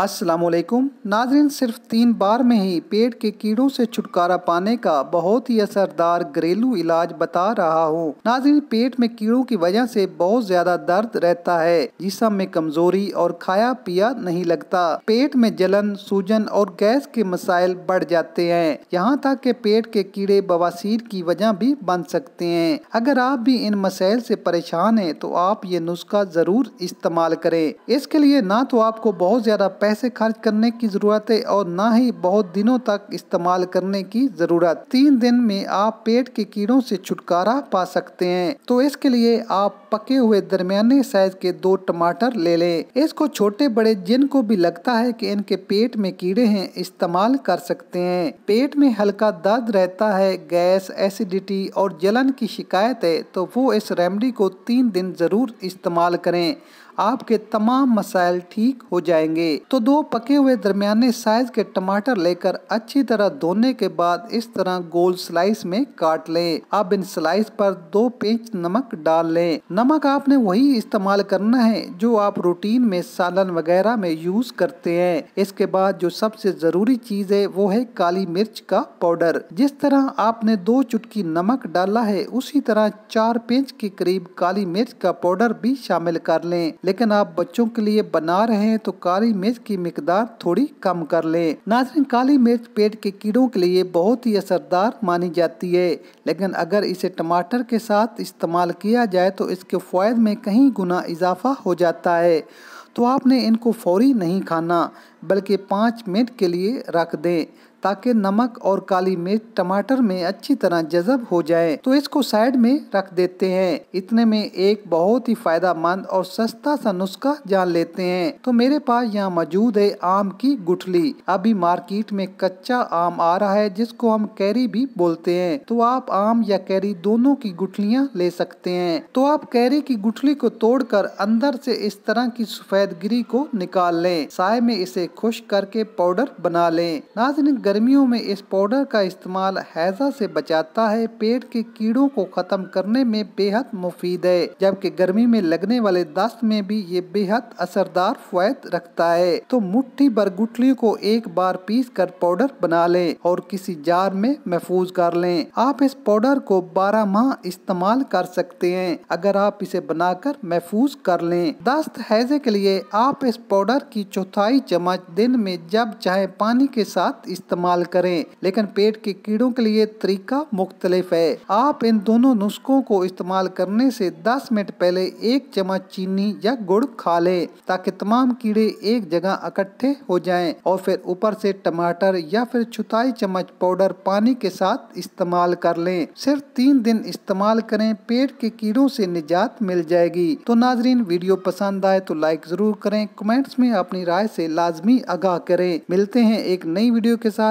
असलकुम नाजरीन सिर्फ तीन बार में ही पेट के कीड़ों से छुटकारा पाने का बहुत ही असरदार घरेलू इलाज बता रहा हूँ नाजरीन पेट में कीड़ों की वजह से बहुत ज्यादा दर्द रहता है जिसम में कमजोरी और खाया पिया नहीं लगता पेट में जलन सूजन और गैस के मसाइल बढ़ जाते हैं यहाँ तक के पेट के कीड़े बवासीर की वजह भी बन सकते हैं अगर आप भी इन मसाइल से परेशान है तो आप ये नुस्खा जरूर इस्तेमाल करें इसके लिए ना तो आपको बहुत ज्यादा पैसे खर्च करने की ज़रूरत है और ना ही बहुत दिनों तक इस्तेमाल करने की ज़रूरत तीन दिन में आप पेट के कीड़ों से छुटकारा पा सकते हैं तो इसके लिए आप पके हुए दरमियाने साइज के दो टमाटर ले लें इसको छोटे बड़े जिनको भी लगता है कि इनके पेट में कीड़े हैं इस्तेमाल कर सकते हैं पेट में हल्का दर्द रहता है गैस एसिडिटी और जलन की शिकायत है तो वो इस रेमडी को तीन दिन ज़रूर इस्तेमाल करें आपके तमाम मसाइल ठीक हो जाएंगे तो दो पके हुए दरमियाने साइज के टमाटर लेकर अच्छी तरह धोने के बाद इस तरह गोल स्लाइस में काट लें अब इन स्लाइस पर दो पेंच नमक डाल लें नमक आपने वही इस्तेमाल करना है जो आप रूटीन में सालन वगैरह में यूज करते हैं इसके बाद जो सबसे जरूरी चीज है वो है काली मिर्च का पाउडर जिस तरह आपने दो चुटकी नमक डाला है उसी तरह चार पेंच के करीब काली मिर्च का पाउडर भी शामिल कर लें लेकिन आप बच्चों के लिए बना रहे हैं तो काली मिर्च की मकदार थोड़ी कम कर लें नाजरीन काली मिर्च पेट के कीड़ों के लिए बहुत ही असरदार मानी जाती है लेकिन अगर इसे टमाटर के साथ इस्तेमाल किया जाए तो इसके फ़ायद में कहीं गुना इजाफा हो जाता है तो आपने इनको फौरी नहीं खाना बल्कि पाँच मिनट के लिए रख दें ताकि नमक और काली मिर्च टमाटर में अच्छी तरह जजब हो जाए तो इसको साइड में रख देते हैं इतने में एक बहुत ही मंद और सस्ता सा नुस्खा जान लेते हैं तो मेरे पास यहाँ मौजूद है आम की गुठली अभी मार्केट में कच्चा आम आ रहा है जिसको हम कैरी भी बोलते हैं तो आप आम या कैरी दोनों की गुठलियाँ ले सकते हैं तो आप कैरी की गुठली को तोड़कर अंदर से इस तरह की सफेद गिरी को निकाल लें साय में इसे खुश करके पाउडर बना लें नाजन गर्मियों में इस पाउडर का इस्तेमाल हैजा से बचाता है पेट के कीड़ों को खत्म करने में बेहद मुफीद है जबकि गर्मी में लगने वाले दस्त में भी ये बेहद असरदार फायद रखता है तो मुट्ठी भर गुठली को एक बार पीस कर पाउडर बना लें और किसी जार में महफूज कर लें आप इस पाउडर को 12 माह इस्तेमाल कर सकते हैं अगर आप इसे बनाकर महफूज कर लें दस्त हैजे के लिए आप इस पाउडर की चौथाई चम्मच दिन में जब चाहे पानी के साथ इस्तेमाल इस्तेमाल करें लेकिन पेट के कीड़ों के लिए तरीका मुख्तलिफ है आप इन दोनों नुस्खों को इस्तेमाल करने से 10 मिनट पहले एक चम्मच चीनी या गुड़ खा ले ताकि तमाम कीड़े एक जगह इकट्ठे हो जाए और फिर ऊपर से टमाटर या फिर छुताई चम्मच पाउडर पानी के साथ इस्तेमाल कर ले सिर्फ तीन दिन इस्तेमाल करें पेट के कीड़ों से निजात मिल जाएगी तो नाजरीन वीडियो पसंद आए तो लाइक जरूर करें कमेंट्स में अपनी राय से लाजमी आगाह करें मिलते हैं एक नई वीडियो के साथ